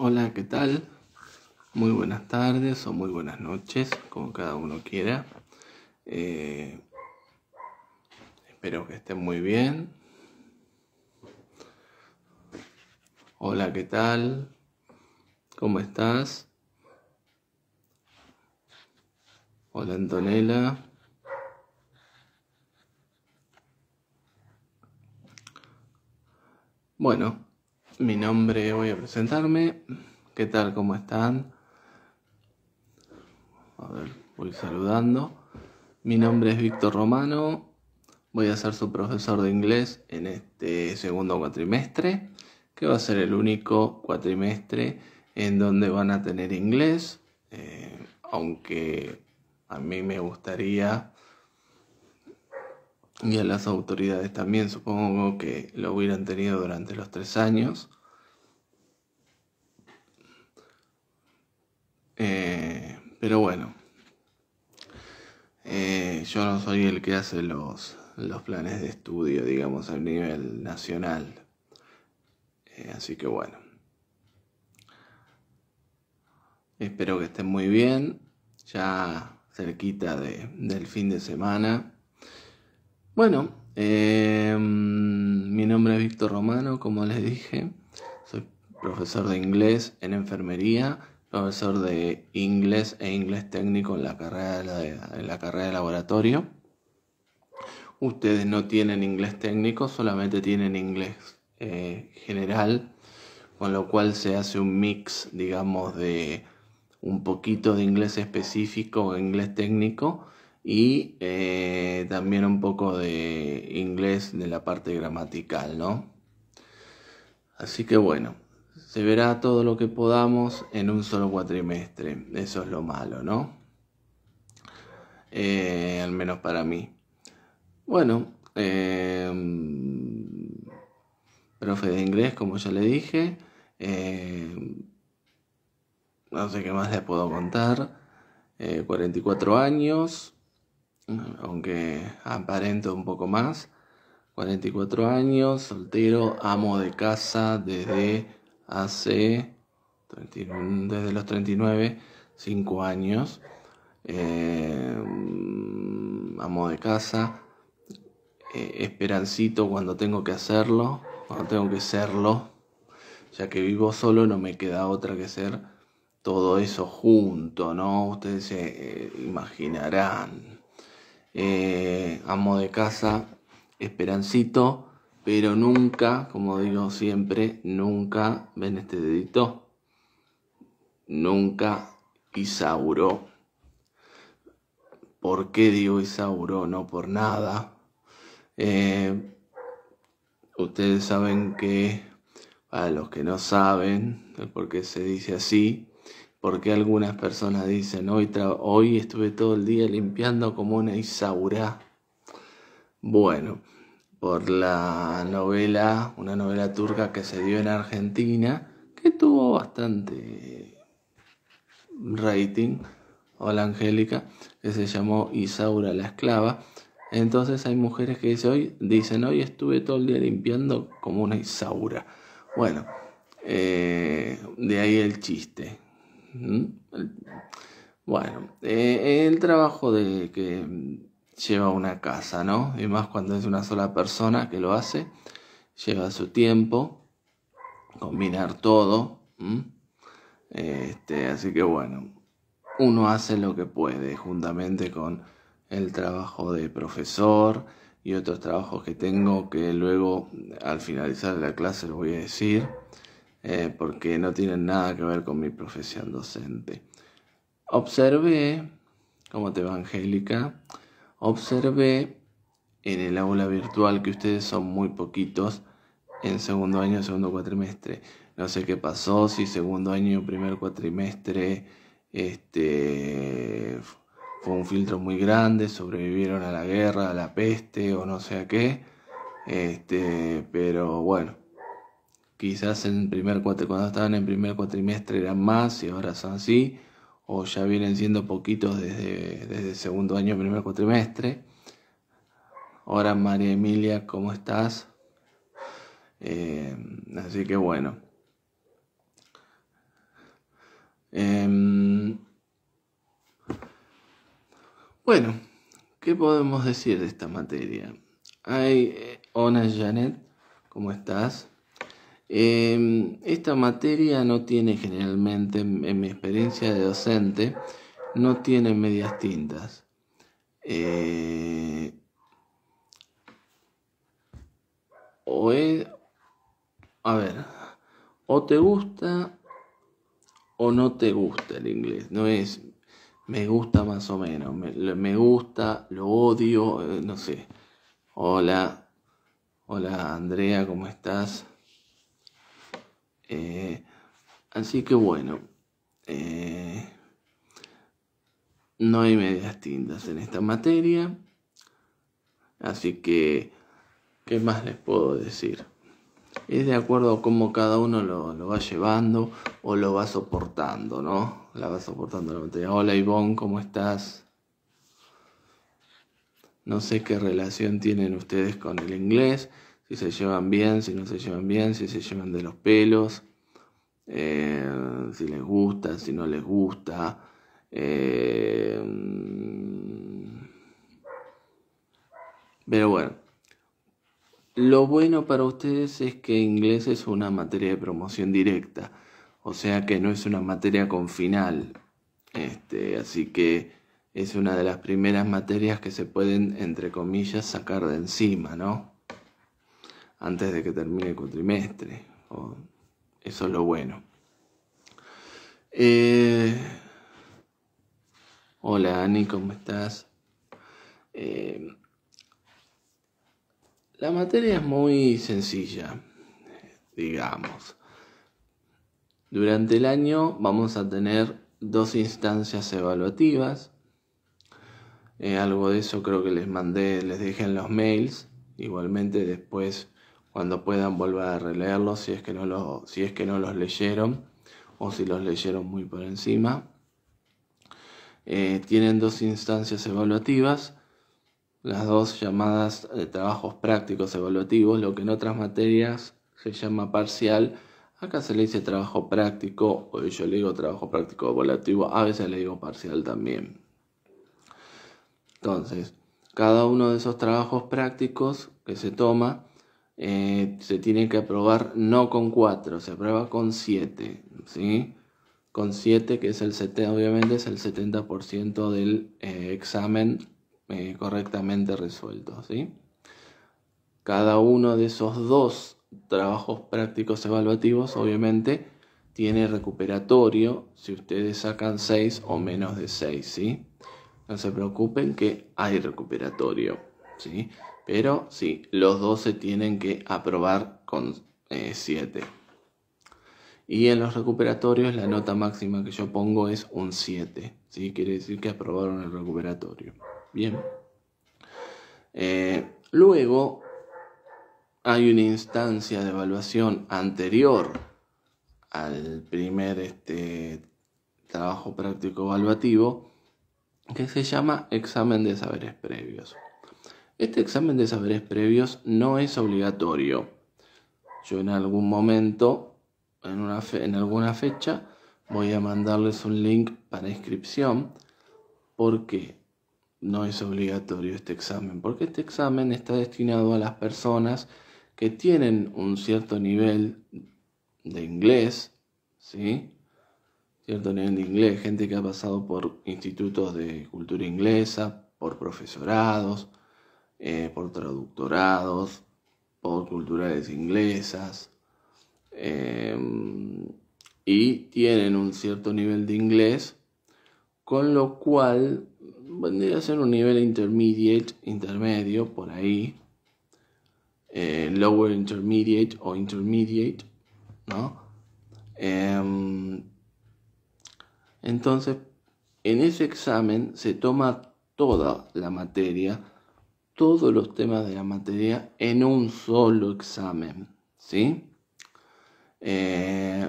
Hola, ¿qué tal? Muy buenas tardes o muy buenas noches, como cada uno quiera. Eh, espero que estén muy bien. Hola, ¿qué tal? ¿Cómo estás? Hola, Antonella. Bueno, mi nombre, voy a presentarme. ¿Qué tal? ¿Cómo están? A ver, voy saludando. Mi nombre es Víctor Romano. Voy a ser su profesor de inglés en este segundo cuatrimestre, que va a ser el único cuatrimestre en donde van a tener inglés. Eh, aunque a mí me gustaría y a las autoridades también supongo que lo hubieran tenido durante los tres años. Eh, pero bueno, eh, yo no soy el que hace los, planes de estudio, digamos, a nivel nacional. Eh, así que bueno. Espero que estén muy bien, ya cerquita del fin de semana. Bueno, em, mi nombre es Víctor Romano, como les dije, soy profesor de inglés en enfermería, profesor de inglés e inglés técnico en la carrera de, la carrera de laboratorio. Ustedes no tienen inglés técnico, solamente tienen inglés eh, general, con lo cual se hace un mix, digamos, de un poquito de inglés específico o e inglés técnico y eh, también un poco de inglés de la parte gramatical, ¿no? Así que bueno, se verá todo lo que podamos en un solo cuatrimestre, eso es lo malo, ¿no? Eh, al menos para mí. Bueno, eh, profe de inglés, como ya le dije, no sé qué más le puedo contar, 44 años, aunque aparento un poco más. 44 años, soltero, amo de casa desde hace desde los 39, 5 años. Eh, amo de casa, eh, esperancito cuando tengo que hacerlo, cuando tengo que serlo, ya que vivo solo no me queda otra que ser todo eso junto, ¿no? Ustedes se eh, imaginarán. Eh, amo de casa, esperancito, pero nunca, como digo siempre, nunca, ven este dedito, nunca Isauro. ¿Por qué digo Isauro? No por nada. Eh, ustedes saben que, para los que no saben el por qué se dice así, porque algunas personas dicen, hoy, estuve todo el día limpiando como una Isaura Bueno, por la novela, una novela turca que se dio en Argentina, que tuvo bastante rating, o la Angélica, que se llamó Isaura la esclava. Entonces hay mujeres que dicen hoy, dicen, hoy estuve todo el día limpiando como una Isaura. Bueno, eh, de ahí el chiste. Bueno, eh, el trabajo de que lleva una casa, ¿no? Y más cuando es una sola persona que lo hace, lleva su tiempo, combinar todo. Este, así que bueno, uno hace lo que puede juntamente con el trabajo de profesor y otros trabajos que tengo que luego al finalizar la clase lo voy a decir. Eh, porque no tienen nada que ver con mi profesión docente. Observé, como te va Angélica? observé en el aula virtual que ustedes son muy poquitos en segundo año, segundo cuatrimestre. No sé qué pasó, si segundo año, primer cuatrimestre, este, fue un filtro muy grande, sobrevivieron a la guerra, a la peste o no sé a qué. Este, pero bueno, quizás en primer cuando estaban en primer cuatrimestre eran más y ahora son así, o ya vienen siendo poquitos desde, segundo año, primer cuatrimestre. Ahora María Emilia, ¿cómo estás? Eh, así que bueno. Em, bueno, ¿qué podemos decir de esta materia? Hay eh, Janet, ¿cómo estás? Em, esta materia no tiene generalmente, en mi experiencia de docente, no tiene medias tintas. Eh, o es, a ver, o te gusta o no te gusta el inglés. No es me gusta más o menos, me gusta, lo odio, eh, no sé. Hola, hola Andrea, ¿cómo estás? Eh, así que bueno, eh, no hay medias tintas en esta materia. Así que, ¿qué más les puedo decir? Es de acuerdo a cómo cada uno lo, lo va llevando o lo va soportando, ¿no? La va soportando la materia. Hola Ivonne, ¿cómo estás? No sé qué relación tienen ustedes con el inglés si se llevan bien, si no se llevan bien, si se llevan de los pelos, eh, si les gusta, si no les gusta. Eh, pero bueno, lo bueno para ustedes es que inglés es una materia de promoción directa, o sea que no es una materia con final. Este, así que es una de las primeras materias que se pueden, entre comillas, sacar de encima, ¿no? antes de que termine el cuatrimestre. eso es lo bueno. Eh, hola Ani, ¿cómo estás? Eh, la materia es muy sencilla, digamos. Durante el año vamos a tener dos instancias evaluativas. Eh, algo de eso creo que les mandé, les dejé en los mails. Igualmente después cuando puedan volver a releerlos si es que no los, si es que no los leyeron o si los leyeron muy por encima. Eh, tienen dos instancias evaluativas, las dos llamadas eh, trabajos prácticos evaluativos, lo que en otras materias se llama parcial. Acá se le dice trabajo práctico, o yo le digo trabajo práctico evaluativo, a veces le digo parcial también. Entonces, cada uno de esos trabajos prácticos que se toma eh, se tiene que aprobar no con 4, se aprueba con 7, ¿sí? Con 7, que es el 70, obviamente es el 70% del eh, examen eh, correctamente resuelto, ¿sí? Cada uno de esos dos trabajos prácticos evaluativos, obviamente, tiene recuperatorio si ustedes sacan 6 o menos de 6, ¿sí? No se preocupen que hay recuperatorio, ¿sí? Pero sí, los 12 tienen que aprobar con 7. Eh, y en los recuperatorios la nota máxima que yo pongo es un 7. Quiere decir que aprobaron el recuperatorio. Bien. Eh, luego hay una instancia de evaluación anterior al primer este, trabajo práctico evaluativo que se llama examen de saberes previos. Este examen de saberes previos no es obligatorio. Yo en algún momento, en, alguna fecha, voy a mandarles un link para inscripción porque no es obligatorio este examen, porque este examen está destinado a las personas que tienen un cierto nivel de inglés, ¿sí? Cierto nivel de inglés, gente que ha pasado por institutos de cultura inglesa, por profesorados, eh, por traductorados, por culturales inglesas, em, y tienen un cierto nivel de inglés, con lo cual vendría a ser un nivel intermediate, intermedio, por ahí, eh, lower intermediate o intermediate, ¿no? Em, entonces, en ese examen se toma toda la materia, todos los temas de la materia en un solo examen, ¿sí? Eh,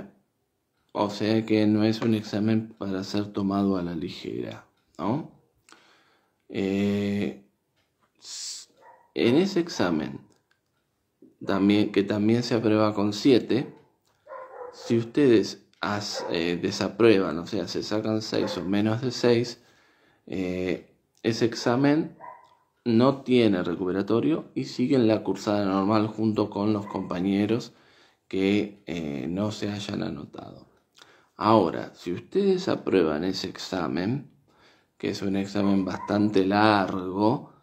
o sea que no es un examen para ser tomado a la ligera, ¿no? Eh, en ese examen, también, que también se aprueba con 7, si ustedes eh, desaprueban, o sea, se sacan 6 o menos de 6, ese examen no tiene recuperatorio y siguen la cursada normal junto con los compañeros que eh, no se hayan anotado. Ahora, si ustedes aprueban ese examen, que es un examen bastante largo,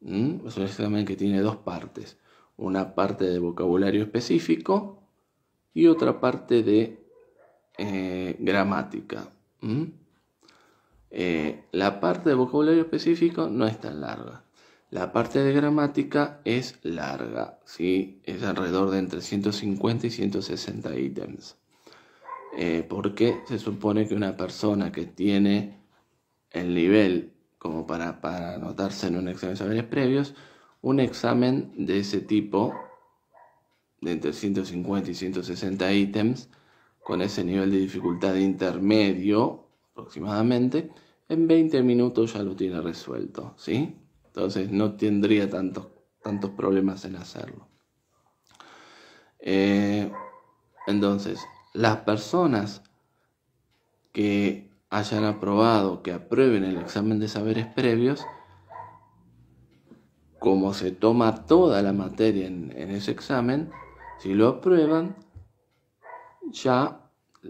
es un examen que tiene dos partes, una parte de vocabulario específico y otra parte de eh, gramática. Eh, la parte de vocabulario específico no es tan larga. La parte de gramática es larga, ¿sí? es alrededor de entre 150 y 160 ítems. Eh, porque se supone que una persona que tiene el nivel como para, anotarse en un examen de saberes previos, un examen de ese tipo, de entre 150 y 160 ítems, con ese nivel de dificultad intermedio aproximadamente, en 20 minutos ya lo tiene resuelto, ¿sí? Entonces no tendría tantos, tantos problemas en hacerlo. Eh, entonces, las personas que hayan aprobado, que aprueben el examen de saberes previos, como se toma toda la materia en, en ese examen, si lo aprueban, ya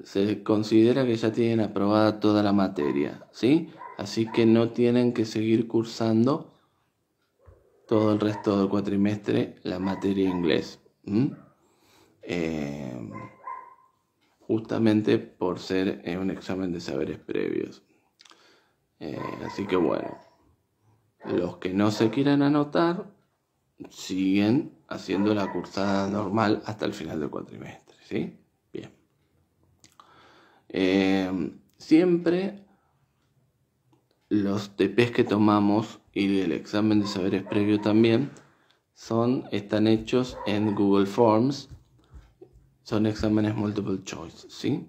se considera que ya tienen aprobada toda la materia, ¿sí? Así que no tienen que seguir cursando todo el resto del cuatrimestre la materia inglés. Eh, justamente por ser eh, un examen de saberes previos. Eh, así que bueno, los que no se quieran anotar siguen haciendo la cursada normal hasta el final del cuatrimestre, ¿sí? Bien. siempre los TPs que tomamos y el examen de saberes previo también están hechos en Google Forms, son exámenes multiple choice, ¿sí?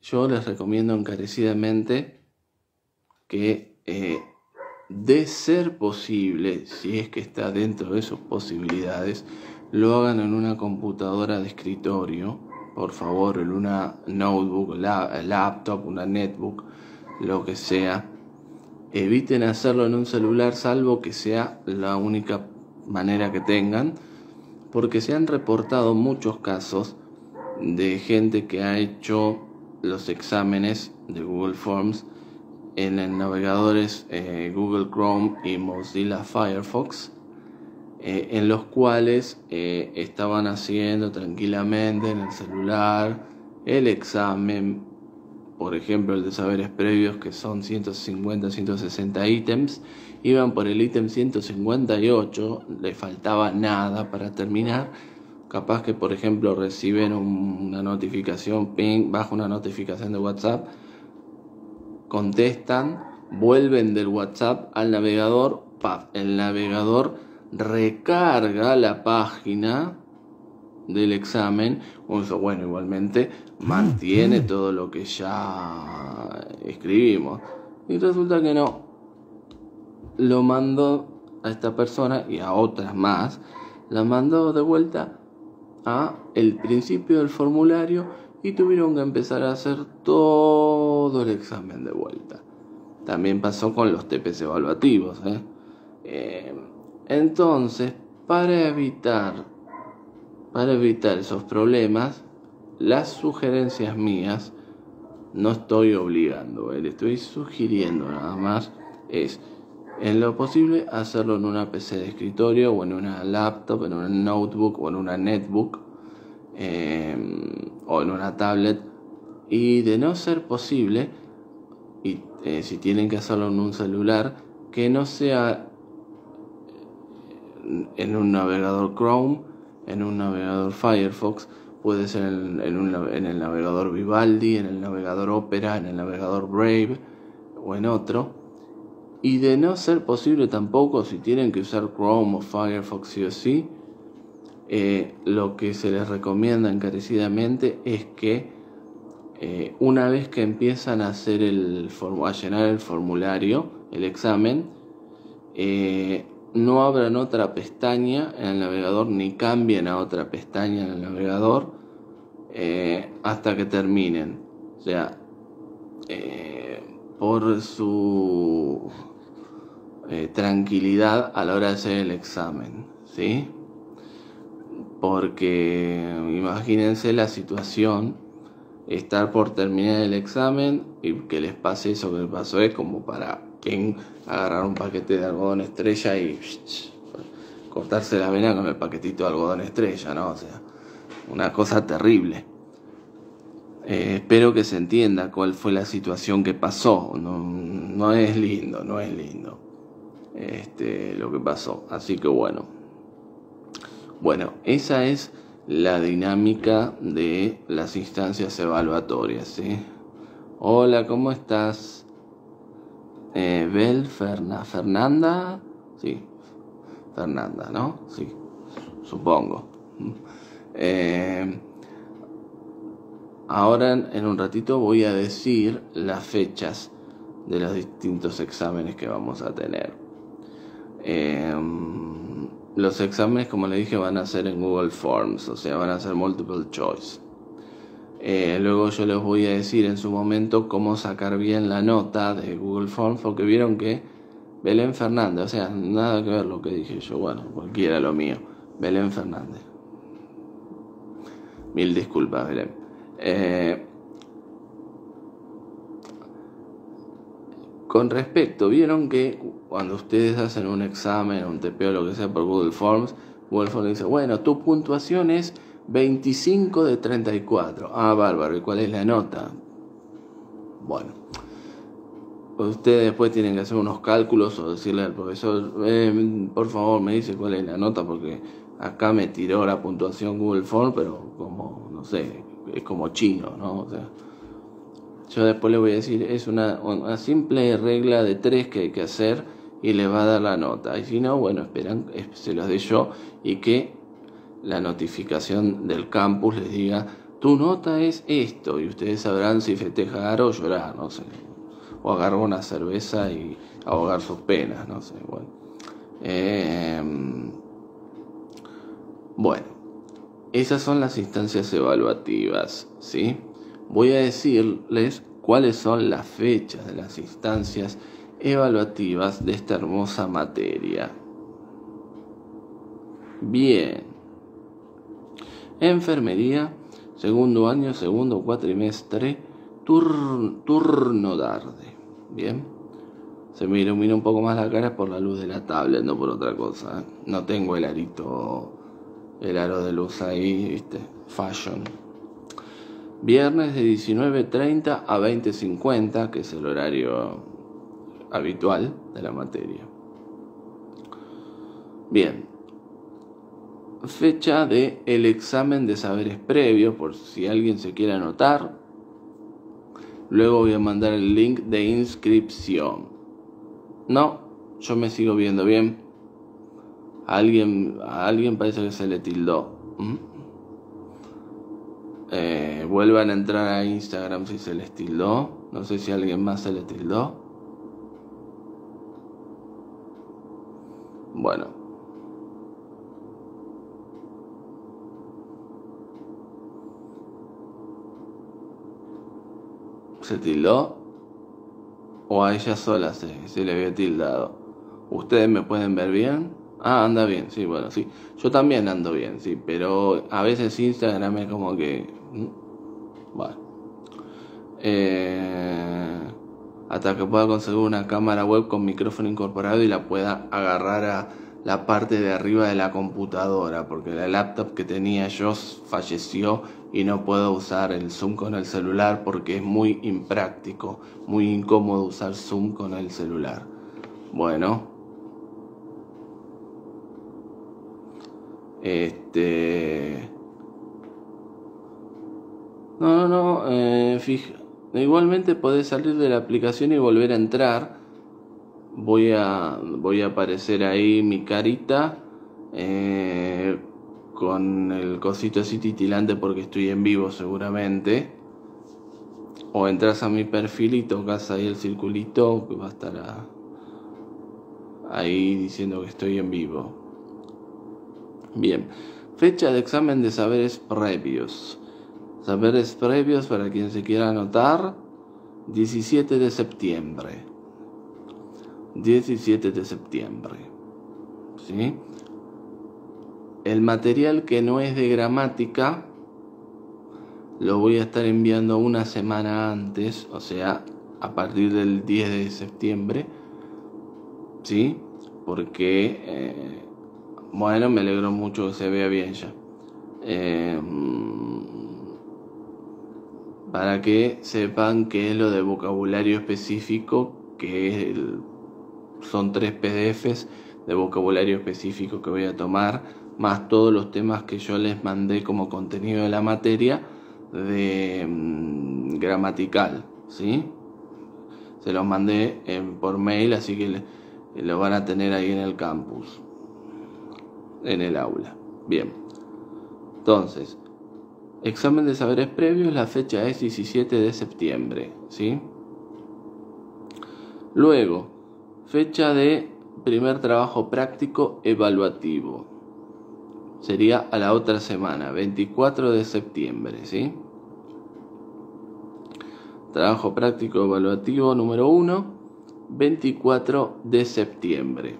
Yo les recomiendo encarecidamente que eh, de ser posible, si es que está dentro de sus posibilidades, lo hagan en una computadora de escritorio, por favor, en una notebook, laptop, una netbook, lo que sea Eviten hacerlo en un celular salvo que sea la única manera que tengan, porque se han reportado muchos casos de gente que ha hecho los exámenes de Google Forms en navegadores eh, Google Chrome y Mozilla Firefox, eh, en los cuales eh, estaban haciendo tranquilamente en el celular el examen por ejemplo el de saberes previos que son 150-160 ítems, iban por el ítem 158, le faltaba nada para terminar, capaz que por ejemplo reciben una notificación, ping, bajo una notificación de WhatsApp, contestan, vuelven del WhatsApp al navegador, ¡paf! el navegador recarga la página del examen, bueno, igualmente mantiene todo lo que ya escribimos. Y resulta que no. Lo mandó a esta persona y a otras más. La mandó de vuelta a el principio del formulario y tuvieron que empezar a hacer todo el examen de vuelta. También pasó con los TPS evaluativos. ¿eh? Eh, entonces, para evitar para evitar esos problemas, las sugerencias mías, no estoy obligando, eh, le estoy sugiriendo nada más, es en lo posible hacerlo en una PC de escritorio o en una laptop, en una notebook o en una netbook em, o en una tablet. Y de no ser posible, y eh, si tienen que hacerlo en un celular, que no sea eh, en un navegador Chrome en un navegador Firefox, puede ser en, el navegador Vivaldi, en el navegador Opera, en el navegador Brave o en otro. Y de no ser posible tampoco, si tienen que usar Chrome o Firefox sí o eh, lo que se les recomienda encarecidamente es que eh, una vez que empiezan a, hacer el, a llenar el formulario, el examen, eh, no abran otra pestaña en el navegador ni cambien a otra pestaña en el navegador eh, hasta que terminen. O sea, eh, por su eh, tranquilidad a la hora de hacer el examen, ¿sí? Porque imagínense la situación, estar por terminar el examen y que les pase eso que pasó es como para agarrar un paquete de algodón estrella y cortarse la vena con el paquetito de algodón estrella, ¿no? O sea, una cosa terrible. Eh, espero que se entienda cuál fue la situación que pasó. No, no es lindo, no es lindo este, lo que pasó. Así que bueno. Bueno, esa es la dinámica de las instancias evaluatorias. Hola, ¿cómo estás? eh, Bel Fernanda, sí, Fernanda, ¿no? Sí, supongo. Eh, ahora en un ratito voy a decir las fechas de los distintos exámenes que vamos a tener. Eh, los exámenes, como le dije, van a ser en Google Forms, o sea, van a ser multiple choice. Eh, luego yo les voy a decir en su momento cómo sacar bien la nota de Google Forms, porque vieron que Belén Fernández, o sea, nada que ver lo que dije yo, bueno, cualquiera lo mío, Belén Fernández. Mil disculpas, Belén. Eh, con respecto, vieron que cuando ustedes hacen un examen, un o lo que sea por Google Forms, Google Forms dice, bueno, tu puntuación es 25 de 34. Ah, bárbaro. ¿Y cuál es la nota? Bueno, ustedes después tienen que hacer unos cálculos o decirle al profesor, em, por favor, me dice cuál es la nota, porque acá me tiró la puntuación Google Form, pero como, no sé, es como chino, ¿no? yo después le voy a decir, es una, simple regla de tres que hay que hacer y le va a dar la nota. Y si no, bueno, esperan, se los dé yo y que la notificación del campus les diga, tu nota es esto, y ustedes sabrán si festejar o llorar, no sé, o agarrar una cerveza y ahogar sus penas, no sé, bueno. Em, bueno, esas son las instancias evaluativas, ¿sí? Voy a decirles cuáles son las fechas de las instancias evaluativas de esta hermosa materia. Bien, enfermería, segundo año, segundo cuatrimestre, turno tarde. Bien. Se me ilumina un poco más la cara por la luz de la tablet, no por otra cosa. ¿eh? No tengo el arito, el aro de luz ahí, viste. Fashion. Viernes de 19.30 a 20.50, que es el horario habitual de la materia. Bien, fecha de el examen de saberes previos, por si alguien se quiere anotar. Luego voy a mandar el link de inscripción. No, yo me sigo viendo bien. alguien, alguien parece que se le tildó. Eh, vuelvan a entrar a Instagram si se les tildó. No sé si alguien más se le tildó. Bueno. ¿Se tildó? ¿O a ella sola se, le había tildado? ¿Ustedes me pueden ver bien? Ah, anda bien, sí, bueno, sí. Yo también ando bien, sí, pero a veces Instagram es como que... Bueno. Eh, hasta que pueda conseguir una cámara web con micrófono incorporado y la pueda agarrar a la parte de arriba de la computadora porque la laptop que tenía yo falleció y no puedo usar el Zoom con el celular porque es muy impráctico, muy incómodo usar Zoom con el celular. Bueno. Este... No, no, no, eh, Igualmente podés salir de la aplicación y volver a entrar voy a, voy a aparecer ahí mi carita eh, con el cosito así titilante porque estoy en vivo seguramente. O entras a mi perfil y tocas ahí el circulito que va a estar ahí diciendo que estoy en vivo. Bien, fecha de examen de saberes previos. Saberes previos para quien se quiera anotar, 17 de septiembre. 17 de septiembre. ¿Sí? El material que no es de gramática lo voy a estar enviando una semana antes, o sea, a partir del 10 de septiembre. ¿Sí? Porque, eh, bueno, me alegro mucho que se vea bien ya. Eh, mm, para que sepan qué es lo de vocabulario específico, que es el son tres PDFs de vocabulario específico que voy a tomar, más todos los temas que yo les mandé como contenido de la materia de mm, gramatical, ¿sí? Se los mandé eh, por mail, así que lo van a tener ahí en el campus, en el aula. Bien, entonces, examen de saberes previos, la fecha es 17 de septiembre, ¿sí? Luego, Fecha de primer trabajo práctico evaluativo. Sería a la otra semana, 24 de septiembre, ¿sí? Trabajo práctico evaluativo número 1, 24 de septiembre.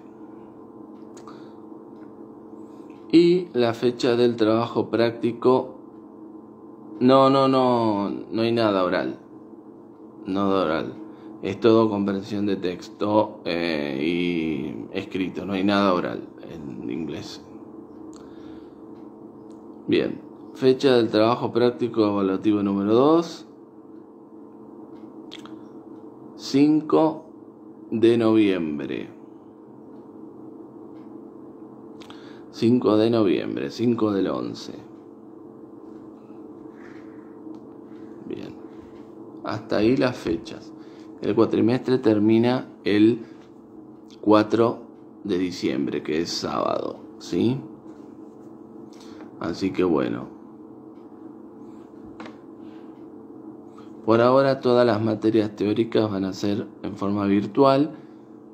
Y la fecha del trabajo práctico... No, no, no, no hay nada oral. No oral es todo comprensión de texto eh, y escrito, no hay nada oral en inglés. Bien, fecha del trabajo práctico evaluativo número 2, 5 de noviembre. 5 de noviembre, 5 del 11. Bien, hasta ahí las fechas. El cuatrimestre termina el 4 de diciembre, que es sábado, ¿sí? Así que bueno. Por ahora todas las materias teóricas van a ser en forma virtual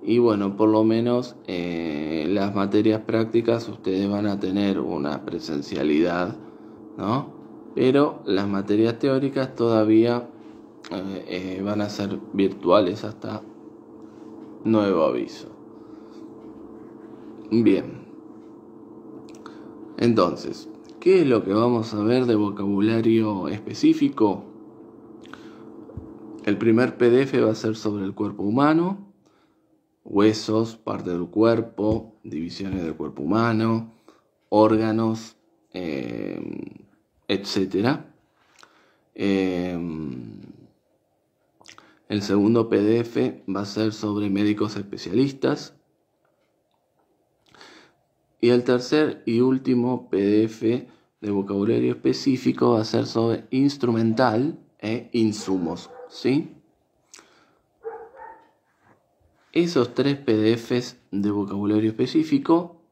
y bueno, por lo menos eh, las materias prácticas ustedes van a tener una presencialidad, ¿no? Pero las materias teóricas todavía eh, eh, van a ser virtuales hasta nuevo aviso. Bien. Entonces, ¿qué es lo que vamos a ver de vocabulario específico? El primer PDF va a ser sobre el cuerpo humano, huesos, parte del cuerpo, divisiones del cuerpo humano, órganos, eh, etcétera etc. El segundo PDF va a ser sobre médicos especialistas. Y el tercer y último PDF de vocabulario específico va a ser sobre instrumental e insumos. ¿sí? Esos tres PDFs de vocabulario específico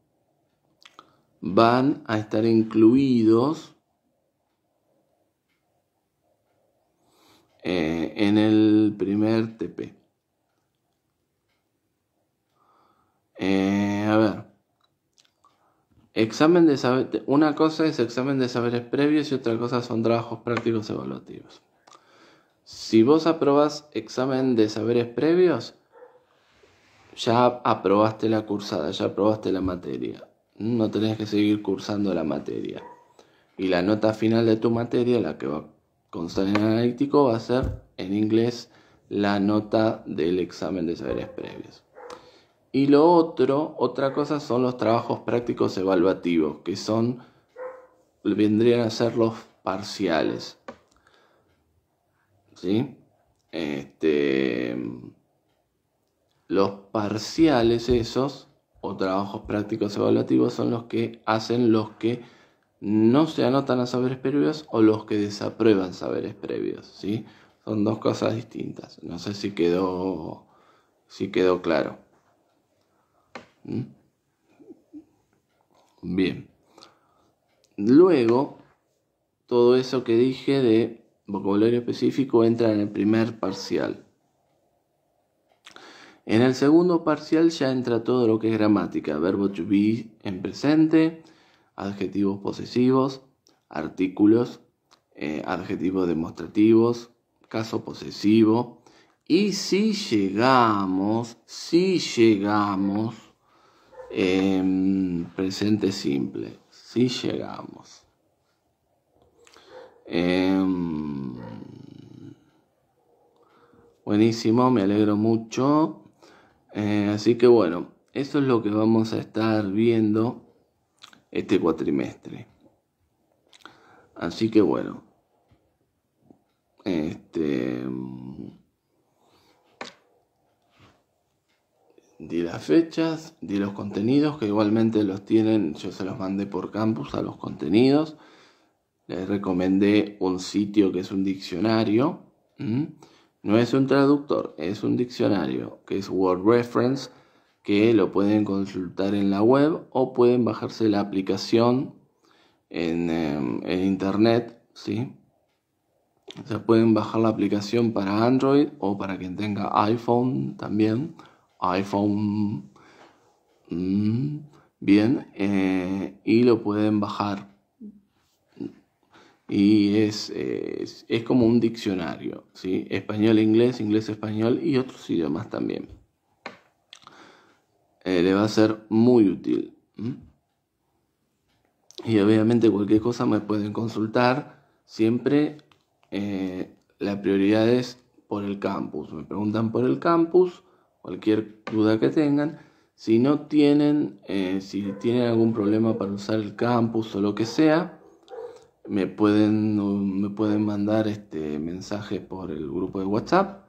van a estar incluidos Eh, en el primer TP. Eh, a ver. Examen de saber, una cosa es examen de saberes previos y otra cosa son trabajos prácticos evaluativos. Si vos aprobás examen de saberes previos, ya aprobaste la cursada, ya aprobaste la materia. No tenés que seguir cursando la materia. Y la nota final de tu materia, la que va a constante analítico va a ser en inglés la nota del examen de saberes previos. Y lo otro, otra cosa son los trabajos prácticos evaluativos, que son, vendrían a ser los parciales. ¿Sí? Este, los parciales esos o trabajos prácticos evaluativos son los que hacen los que no se anotan a saberes previos o los que desaprueban saberes previos, ¿sí? Son dos cosas distintas. No sé si quedó, si quedó claro. ¿Mm? Bien. Luego, todo eso que dije de vocabulario específico entra en el primer parcial. En el segundo parcial ya entra todo lo que es gramática, verbo to be en presente, adjetivos posesivos, artículos, eh, adjetivos demostrativos, caso posesivo. Y si llegamos, si llegamos, em, presente simple, si llegamos. Em, buenísimo, me alegro mucho. Eh, así que bueno, eso es lo que vamos a estar viendo este cuatrimestre. Así que bueno, este mm, di las fechas, di los contenidos que igualmente los tienen, yo se los mandé por campus a los contenidos. Les recomendé un sitio que es un diccionario. No es un traductor, es un diccionario que es Word Reference que lo pueden consultar en la web o pueden bajarse la aplicación en, em, internet, ¿sí? Se pueden bajar la aplicación para Android o para quien tenga iPhone también. iPhone. Mm, bien. Eh, y lo pueden bajar. Y es, es como un diccionario. ¿sí? Español-inglés, inglés-español y otros idiomas también. Eh, le va a ser muy útil. Y obviamente cualquier cosa me pueden consultar. Siempre eh, la prioridad es por el campus. Me preguntan por el campus, cualquier duda que tengan. Si no tienen, eh, si tienen algún problema para usar el campus o lo que sea, me pueden, me pueden mandar este mensaje por el grupo de WhatsApp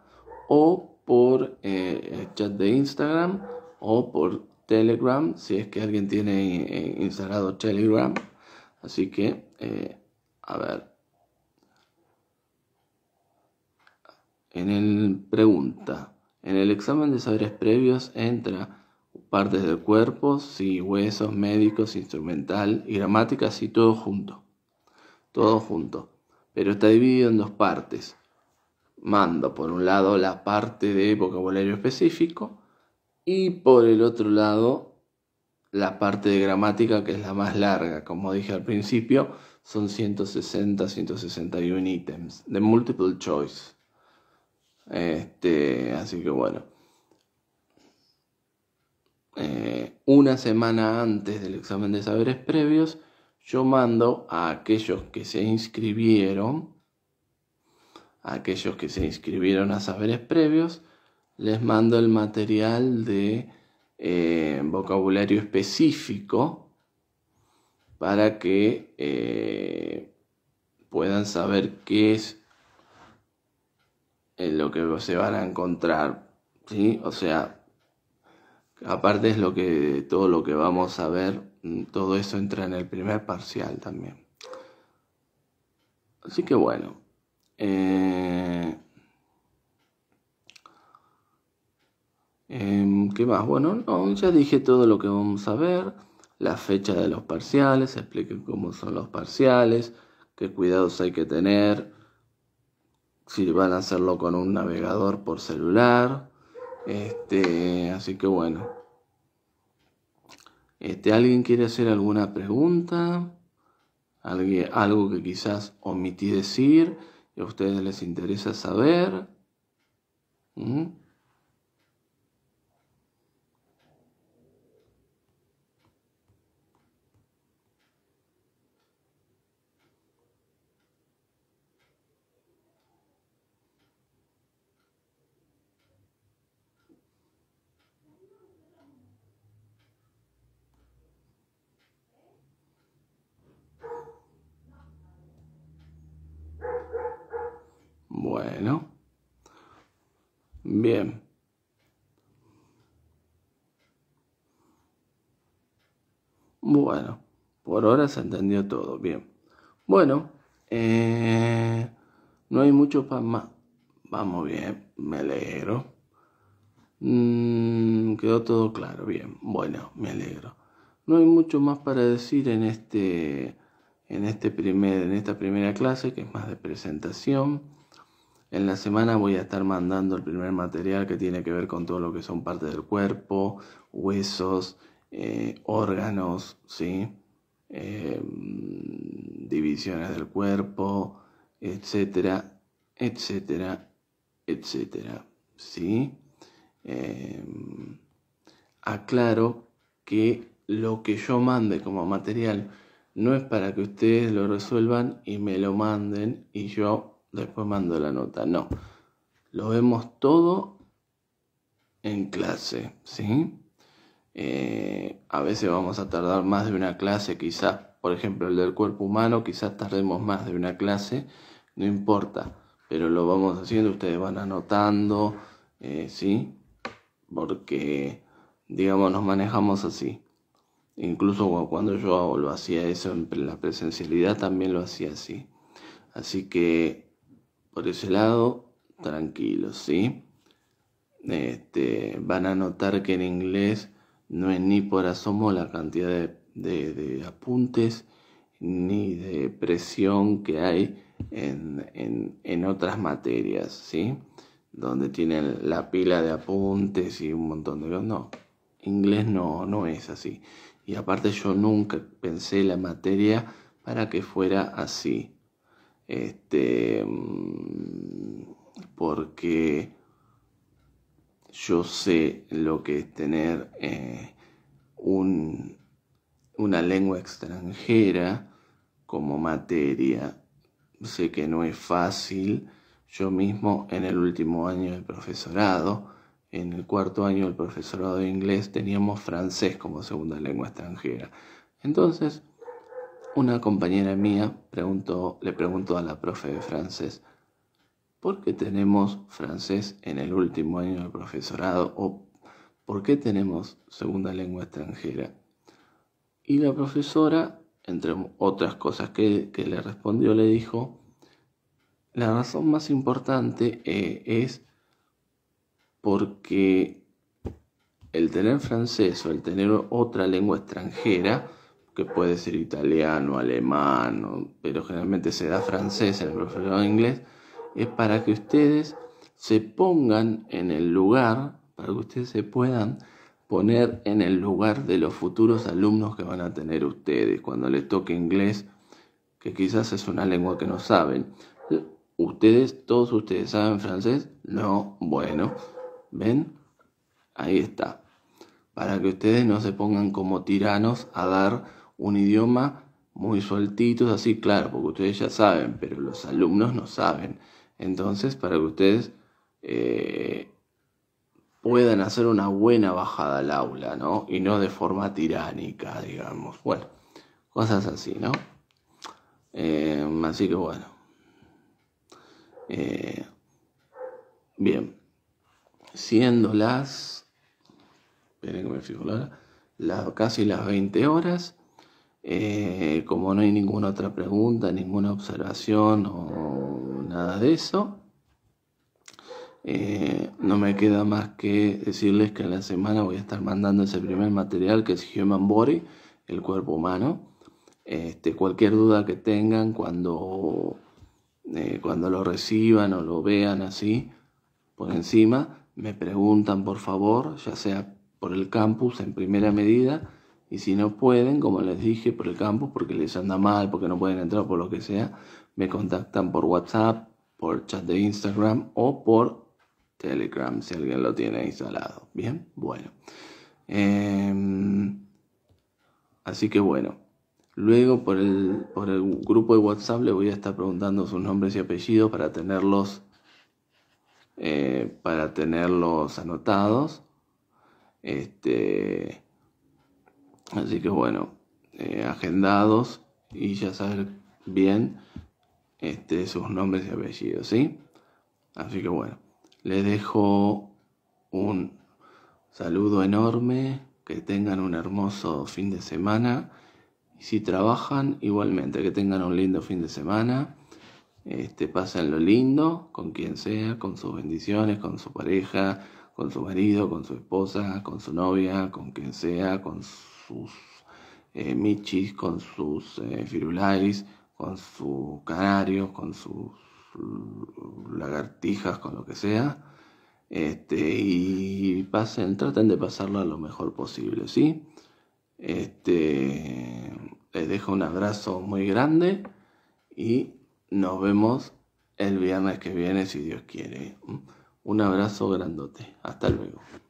o por el chat de Instagram o por Telegram, si es que alguien tiene eh, instalado Telegram. Así que, eh, a ver. En el pregunta, en el examen de saberes previos entra partes del cuerpo, sí, huesos, médicos, instrumental y gramática, sí, todo junto. Todo junto. Pero está dividido en dos partes. Mando por un lado la parte de vocabulario específico y por el otro lado, la parte de gramática, que es la más larga, como dije al principio, son 160, 161 ítems de multiple choice. Este, así que bueno. Eh, una semana antes del examen de saberes previos, yo mando a aquellos que se inscribieron, a aquellos que se inscribieron a saberes previos, les mando el material de eh, vocabulario específico para que eh, puedan saber qué es eh, lo que se van a encontrar, ¿sí? O sea, aparte es lo que todo lo que vamos a ver, mm, todo eso entra en el primer parcial también. Así que bueno. Em, ¿Qué más? Bueno, ya dije todo lo que vamos a ver. La fecha de los parciales, expliqué cómo son los parciales, qué cuidados hay que tener, si van a hacerlo con un navegador por celular. Este, así que bueno. Este, ¿Alguien quiere hacer alguna pregunta? ¿Alguien, algo que quizás omití decir y a ustedes les interesa saber. ¿Mm? Bueno. Bien. Bueno, por ahora se entendió todo. Bien. Bueno, eh, no hay mucho para más. Vamos bien, me alegro. Mm, quedó todo claro, bien. Bueno, me alegro. No hay mucho más para decir en este en este primer en esta primera clase que es más de presentación. En la semana voy a estar mandando el primer material que tiene que ver con todo lo que son partes del cuerpo, huesos, eh, órganos, ¿sí? Em, divisiones del cuerpo, etcétera, etcétera, etcétera. ¿sí? Em, aclaro que lo que yo mande como material no es para que ustedes lo resuelvan y me lo manden y yo Después mando la nota. No. Lo vemos todo en clase, ¿sí? Eh, a veces vamos a tardar más de una clase, quizás, por ejemplo, el del cuerpo humano, quizás tardemos más de una clase, no importa, pero lo vamos haciendo, ustedes van anotando, eh, ¿sí? Porque, digamos, nos manejamos así. Incluso cuando yo lo hacía eso en la presencialidad, también lo hacía así. Así que por ese lado, tranquilos, ¿sí? Este, van a notar que en inglés no es ni por asomo la cantidad de, de, apuntes ni de presión que hay en, en, en, otras materias, ¿sí? Donde tienen la pila de apuntes y un montón de cosas. No, inglés no, no es así. Y aparte yo nunca pensé la materia para que fuera así. Este, mm, porque yo sé lo que es tener eh, un, una lengua extranjera como materia. Sé que no es fácil. Yo mismo en el último año del profesorado, en el cuarto año del profesorado de inglés, teníamos francés como segunda lengua extranjera. Entonces, una compañera mía le preguntó a la profe de francés, ¿por qué tenemos francés en el último año del profesorado? ¿O por qué tenemos segunda lengua extranjera? Y la profesora, entre otras cosas que, le respondió, le dijo, la razón más importante eh, es porque el tener francés o el tener otra lengua extranjera, que puede ser italiano, alemán, pero generalmente se da francés en el profesorado de inglés, es para que ustedes se pongan en el lugar, para que ustedes se puedan poner en el lugar de los futuros alumnos que van a tener ustedes cuando les toque inglés, que quizás es una lengua que no saben. ¿Ustedes, todos ustedes saben francés? No, bueno, ¿ven? Ahí está. Para que ustedes no se pongan como tiranos a dar un idioma muy sueltito, así claro, porque ustedes ya saben, pero los alumnos no saben. Entonces, para que ustedes eh, puedan hacer una buena bajada al aula, ¿no? Y no de forma tiránica, digamos. Bueno, cosas así, ¿no? Eh, así que bueno. Eh, bien. Siendo las... Esperen que me fijo la hora. casi las 20 horas. Eh, como no hay ninguna otra pregunta, ninguna observación o nada de eso, eh, no me queda más que decirles que en la semana voy a estar mandando ese primer material que es Human Body, el cuerpo humano. Este, cualquier duda que tengan cuando, eh, cuando lo reciban o lo vean así por encima, me preguntan por favor, ya sea por el campus en primera medida, y si no pueden, como les dije, por el campus, porque les anda mal, porque no pueden entrar, por lo que sea, me contactan por WhatsApp, por chat de Instagram o por Telegram, si alguien lo tiene instalado. Bien, bueno. Em, así que bueno. Luego por el, grupo de WhatsApp le voy a estar preguntando sus nombres y apellidos para tenerlos eh, para tenerlos anotados. Este, Así que bueno, eh, agendados y ya saben bien este, sus nombres y apellidos, ¿sí? Así que bueno, les dejo un saludo enorme, que tengan un hermoso fin de semana. Y si trabajan, igualmente, que tengan un lindo fin de semana. Este, lo lindo con quien sea, con sus bendiciones, con su pareja, con su marido, con su esposa, con su novia, con quien sea, con su sus eh, michis, con sus eh, con sus canarios, con sus lagartijas, con lo que sea. Este, y pasen, traten de pasarla lo mejor posible, ¿sí? Este, les dejo un abrazo muy grande y nos vemos el viernes que viene, si Dios quiere. Un abrazo grandote. Hasta luego.